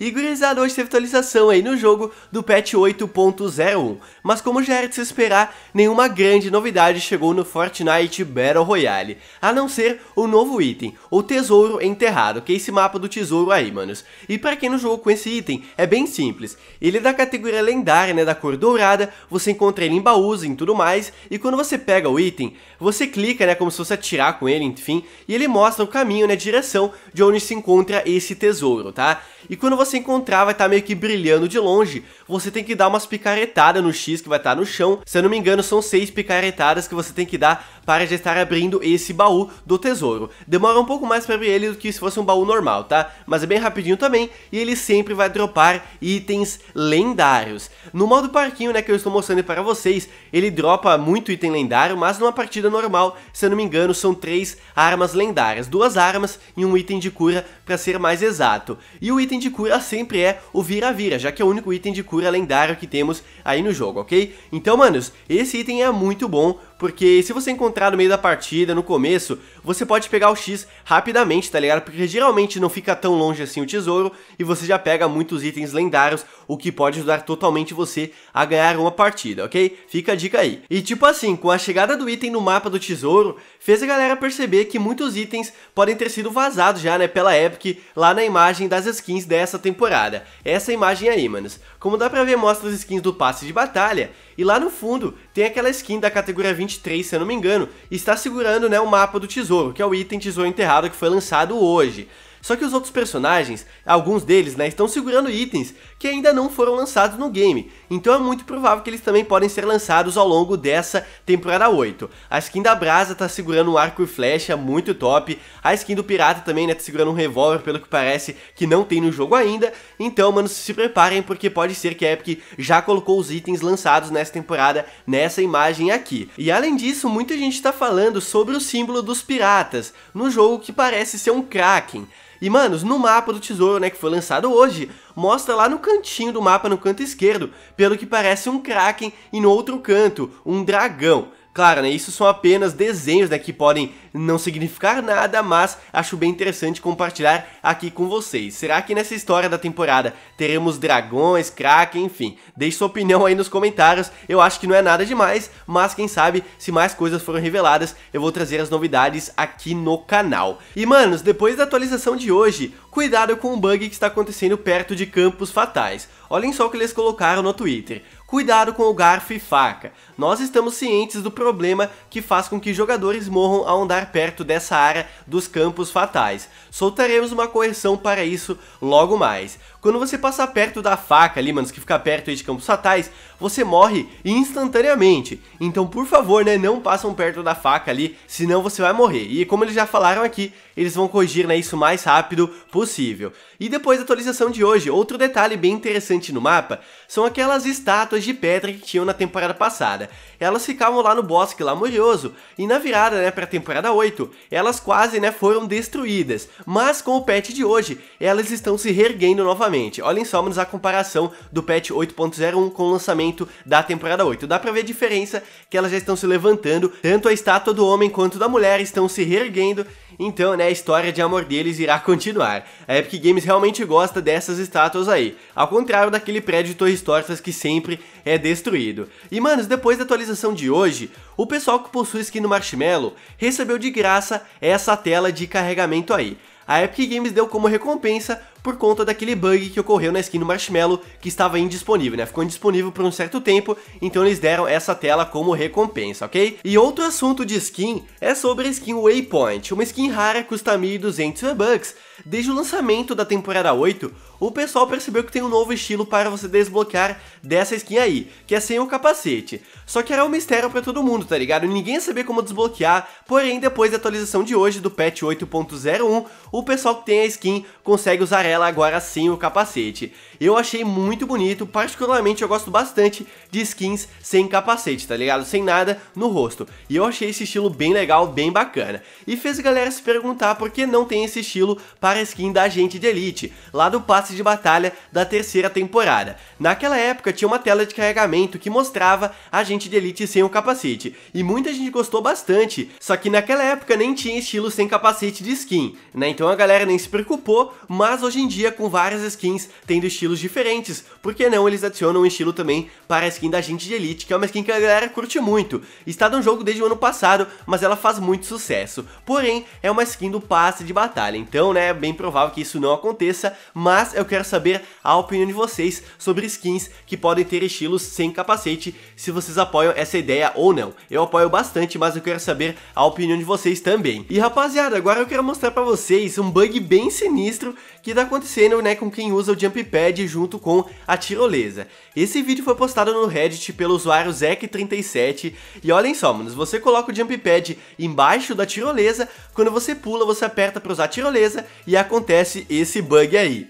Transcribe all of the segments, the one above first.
e gurizada, hoje teve atualização aí no jogo do patch 8.01, mas como já era de se esperar, nenhuma grande novidade chegou no Fortnite Battle Royale, a não ser o novo item, o tesouro enterrado, que é esse mapa do tesouro aí, manos. E pra quem não jogou com esse item, é bem simples, ele é da categoria lendária, né, da cor dourada, você encontra ele em baús e tudo mais, e quando você pega o item, você clica, né, como se fosse atirar com ele, enfim, e ele mostra o caminho, né, direção de onde se encontra esse tesouro, tá? E quando você se encontrar vai estar tá meio que brilhando de longe, você tem que dar umas picaretadas no X que vai estar tá no chão. Se eu não me engano, são seis picaretadas que você tem que dar para já estar abrindo esse baú do tesouro. Demora um pouco mais para abrir ele do que se fosse um baú normal, tá? Mas é bem rapidinho também e ele sempre vai dropar itens lendários. No modo parquinho, né, que eu estou mostrando para vocês, ele dropa muito item lendário, mas numa partida normal, se eu não me engano, são três armas lendárias, duas armas e um item de cura para ser mais exato. E o item de cura sempre é o vira-vira, já que é o único item de cura lendário que temos aí no jogo, ok? Então, manos, esse item é muito bom porque se você encontrar no meio da partida, no começo, você pode pegar o X rapidamente, tá ligado? Porque geralmente não fica tão longe assim o tesouro e você já pega muitos itens lendários, o que pode ajudar totalmente você a ganhar uma partida, ok? Fica a dica aí. E tipo assim, com a chegada do item no mapa do tesouro, fez a galera perceber que muitos itens podem ter sido vazados já, né, pela Epic, lá na imagem das skins dessa temporada. Essa imagem aí, manos. Como dá pra ver, mostra as skins do passe de batalha e lá no fundo tem aquela skin da categoria 23, se eu não me engano, e está segurando né, o mapa do tesouro, que é o item tesouro enterrado que foi lançado hoje. Só que os outros personagens, alguns deles, né, estão segurando itens que ainda não foram lançados no game, então é muito provável que eles também podem ser lançados ao longo dessa temporada 8. A skin da Brasa tá segurando um arco e flecha muito top, a skin do Pirata também, né, tá segurando um revólver, pelo que parece, que não tem no jogo ainda, então, mano, se preparem, porque pode ser que a Epic já colocou os itens lançados nessa temporada, nessa imagem aqui. E além disso, muita gente está falando sobre o símbolo dos piratas, no jogo que parece ser um Kraken. E, manos, no mapa do tesouro, né, que foi lançado hoje, mostra lá no cantinho do mapa, no canto esquerdo, pelo que parece um Kraken e no outro canto, um dragão. Claro, né, isso são apenas desenhos né, que podem não significar nada, mas acho bem interessante compartilhar aqui com vocês. Será que nessa história da temporada teremos dragões, kraken, enfim? Deixe sua opinião aí nos comentários, eu acho que não é nada demais, mas quem sabe se mais coisas foram reveladas, eu vou trazer as novidades aqui no canal. E manos, depois da atualização de hoje, cuidado com o bug que está acontecendo perto de Campos Fatais. Olhem só o que eles colocaram no Twitter. Cuidado com o garfo e faca. Nós estamos cientes do problema que faz com que jogadores morram ao andar perto dessa área dos campos fatais. Soltaremos uma correção para isso logo mais. Quando você passa perto da faca ali, mano, que fica perto aí de campos fatais, você morre instantaneamente. Então, por favor, né, não passam perto da faca ali, senão você vai morrer. E como eles já falaram aqui, eles vão corrigir né, isso o mais rápido possível. E depois da atualização de hoje, outro detalhe bem interessante no mapa são aquelas estátuas de pedra que tinham na temporada passada. Elas ficavam lá no bosque lamurioso e na virada né, para a temporada 8, elas quase né, foram destruídas. Mas com o patch de hoje, elas estão se reerguendo novamente novamente. Olhem só, a comparação do patch 8.01 com o lançamento da temporada 8. Dá pra ver a diferença que elas já estão se levantando, tanto a estátua do homem quanto da mulher estão se reerguendo, então, né, a história de amor deles irá continuar. A Epic Games realmente gosta dessas estátuas aí, ao contrário daquele prédio de torres tortas que sempre é destruído. E, manos, depois da atualização de hoje, o pessoal que possui skin no Marshmallow recebeu de graça essa tela de carregamento aí. A Epic Games deu como recompensa por conta daquele bug que ocorreu na skin do Marshmallow que estava indisponível, né? Ficou indisponível por um certo tempo, então eles deram essa tela como recompensa, ok? E outro assunto de skin é sobre a skin Waypoint. Uma skin rara custa 1.200 bucks Desde o lançamento da temporada 8, o pessoal percebeu que tem um novo estilo para você desbloquear dessa skin aí, que é sem o capacete. Só que era um mistério para todo mundo, tá ligado? Ninguém sabia como desbloquear, porém depois da atualização de hoje do patch 8.01, o pessoal que tem a skin consegue usar ela ela agora sem o capacete. Eu achei muito bonito, particularmente eu gosto bastante de skins sem capacete, tá ligado? Sem nada no rosto. E eu achei esse estilo bem legal, bem bacana. E fez a galera se perguntar por que não tem esse estilo para skin da gente de Elite, lá do passe de batalha da terceira temporada. Naquela época tinha uma tela de carregamento que mostrava a gente de Elite sem o capacete. E muita gente gostou bastante, só que naquela época nem tinha estilo sem capacete de skin, né? Então a galera nem se preocupou, mas hoje em em dia com várias skins tendo estilos diferentes, por que não eles adicionam um estilo também para a skin da gente de Elite, que é uma skin que a galera curte muito, está no jogo desde o ano passado, mas ela faz muito sucesso, porém é uma skin do passe de batalha, então né, é bem provável que isso não aconteça, mas eu quero saber a opinião de vocês sobre skins que podem ter estilos sem capacete, se vocês apoiam essa ideia ou não, eu apoio bastante, mas eu quero saber a opinião de vocês também. E rapaziada, agora eu quero mostrar pra vocês um bug bem sinistro que tá acontecendo né, com quem usa o jump pad junto com a tirolesa. Esse vídeo foi postado no Reddit pelo usuário zec 37 e olhem só, manos, você coloca o jump pad embaixo da tirolesa, quando você pula você aperta para usar a tirolesa e acontece esse bug aí.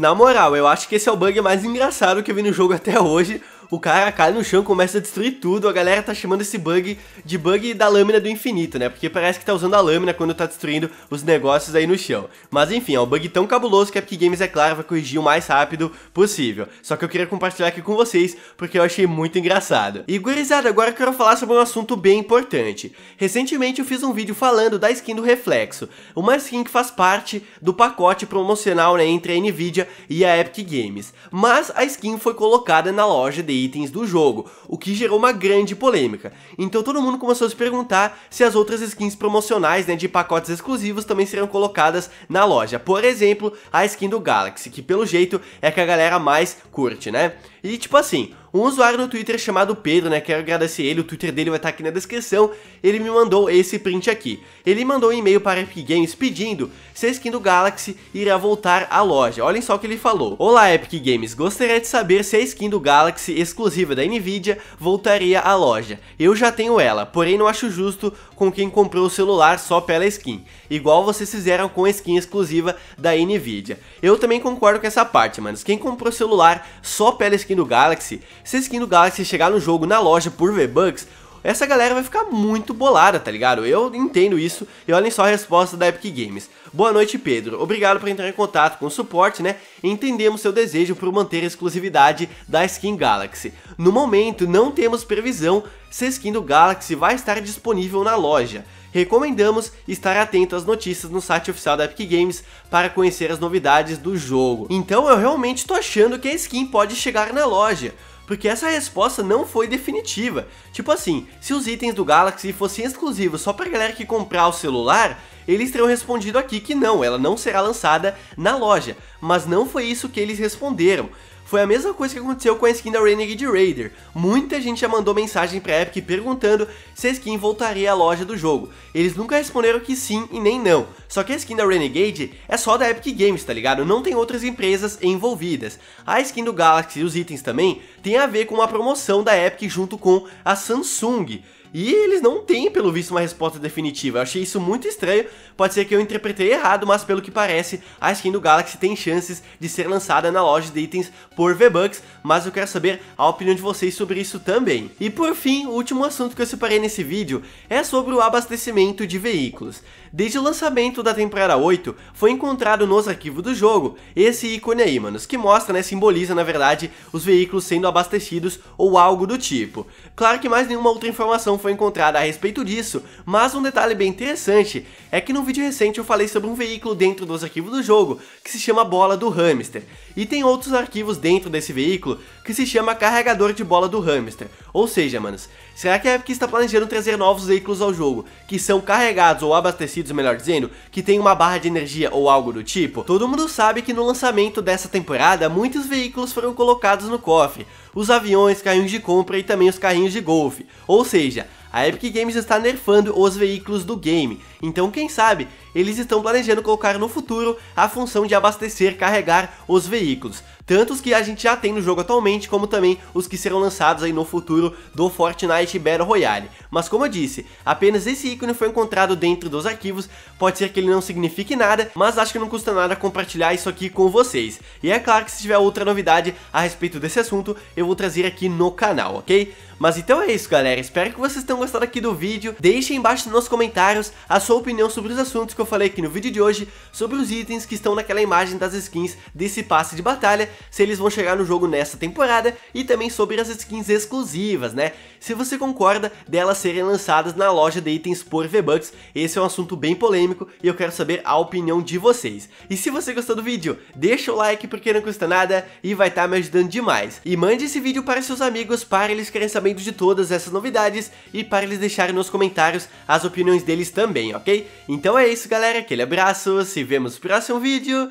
Na moral, eu acho que esse é o bug mais engraçado que eu vi no jogo até hoje, o cara cai no chão, começa a destruir tudo. A galera tá chamando esse bug de bug da lâmina do infinito, né? Porque parece que tá usando a lâmina quando tá destruindo os negócios aí no chão. Mas enfim, é um bug tão cabuloso que a Epic Games, é claro, vai corrigir o mais rápido possível. Só que eu queria compartilhar aqui com vocês, porque eu achei muito engraçado. E gurizada, agora eu quero falar sobre um assunto bem importante. Recentemente eu fiz um vídeo falando da skin do Reflexo, uma skin que faz parte do pacote promocional né, entre a Nvidia e a Epic Games. Mas a skin foi colocada na loja de itens do jogo, o que gerou uma grande polêmica. Então todo mundo começou a se perguntar se as outras skins promocionais né, de pacotes exclusivos também serão colocadas na loja. Por exemplo, a skin do Galaxy, que pelo jeito é que a galera mais curte, né? E tipo assim, um usuário no Twitter chamado Pedro, né? Quero agradecer ele, o Twitter dele vai estar aqui na descrição. Ele me mandou esse print aqui. Ele mandou um e-mail para Epic Games pedindo se a skin do Galaxy irá voltar à loja. Olhem só o que ele falou. Olá, Epic Games. Gostaria de saber se a skin do Galaxy exclusiva da Nvidia voltaria à loja. Eu já tenho ela, porém não acho justo com quem comprou o celular só pela skin, igual vocês fizeram com a skin exclusiva da Nvidia. Eu também concordo com essa parte, mano. Quem comprou o celular só pela skin do Galaxy se a skin do Galaxy chegar no jogo na loja por V-Bucks, essa galera vai ficar muito bolada, tá ligado? Eu entendo isso e olhem só a resposta da Epic Games. Boa noite, Pedro. Obrigado por entrar em contato com o suporte, né? Entendemos seu desejo por manter a exclusividade da skin Galaxy. No momento, não temos previsão se a skin do Galaxy vai estar disponível na loja. Recomendamos estar atento às notícias no site oficial da Epic Games para conhecer as novidades do jogo. Então eu realmente tô achando que a skin pode chegar na loja porque essa resposta não foi definitiva. Tipo assim, se os itens do Galaxy fossem exclusivos só pra galera que comprar o celular, eles teriam respondido aqui que não, ela não será lançada na loja. Mas não foi isso que eles responderam. Foi a mesma coisa que aconteceu com a skin da Renegade Raider. Muita gente já mandou mensagem pra Epic perguntando se a skin voltaria à loja do jogo. Eles nunca responderam que sim e nem não. Só que a skin da Renegade é só da Epic Games, tá ligado? Não tem outras empresas envolvidas. A skin do Galaxy e os itens também tem a ver com uma promoção da Epic junto com a Samsung. E eles não têm, pelo visto, uma resposta definitiva. Eu achei isso muito estranho. Pode ser que eu interpretei errado, mas pelo que parece, a skin do Galaxy tem chances de ser lançada na loja de itens por V-Bucks, mas eu quero saber a opinião de vocês sobre isso também. E por fim, o último assunto que eu separei nesse vídeo é sobre o abastecimento de veículos. Desde o lançamento da temporada 8, foi encontrado nos arquivos do jogo esse ícone aí, manos, que mostra, né, simboliza na verdade os veículos sendo abastecidos ou algo do tipo. Claro que mais nenhuma outra informação foi encontrada a respeito disso, mas um detalhe bem interessante é que num vídeo recente eu falei sobre um veículo dentro dos arquivos do jogo que se chama Bola do Hamster, e tem outros arquivos dentro desse veículo que se chama Carregador de Bola do Hamster. Ou seja, manos, será que a é Epic está planejando trazer novos veículos ao jogo que são carregados ou abastecidos melhor dizendo, que tem uma barra de energia ou algo do tipo, todo mundo sabe que no lançamento dessa temporada muitos veículos foram colocados no cofre, os aviões, carrinhos de compra e também os carrinhos de golfe. Ou seja, a Epic Games está nerfando os veículos do game, então quem sabe eles estão planejando colocar no futuro a função de abastecer, carregar os veículos tanto os que a gente já tem no jogo atualmente, como também os que serão lançados aí no futuro do Fortnite Battle Royale. Mas como eu disse, apenas esse ícone foi encontrado dentro dos arquivos, pode ser que ele não signifique nada, mas acho que não custa nada compartilhar isso aqui com vocês. E é claro que se tiver outra novidade a respeito desse assunto, eu vou trazer aqui no canal, ok? Mas então é isso galera, espero que vocês tenham gostado aqui do vídeo, deixem embaixo nos comentários a sua opinião sobre os assuntos que eu falei aqui no vídeo de hoje, sobre os itens que estão naquela imagem das skins desse passe de batalha se eles vão chegar no jogo nessa temporada e também sobre as skins exclusivas, né? Se você concorda delas serem lançadas na loja de itens por V-Bucks, esse é um assunto bem polêmico e eu quero saber a opinião de vocês. E se você gostou do vídeo, deixa o like porque não custa nada e vai estar tá me ajudando demais. E mande esse vídeo para seus amigos para eles querem saber de todas essas novidades e para eles deixarem nos comentários as opiniões deles também, ok? Então é isso galera, aquele abraço, se vemos no próximo vídeo,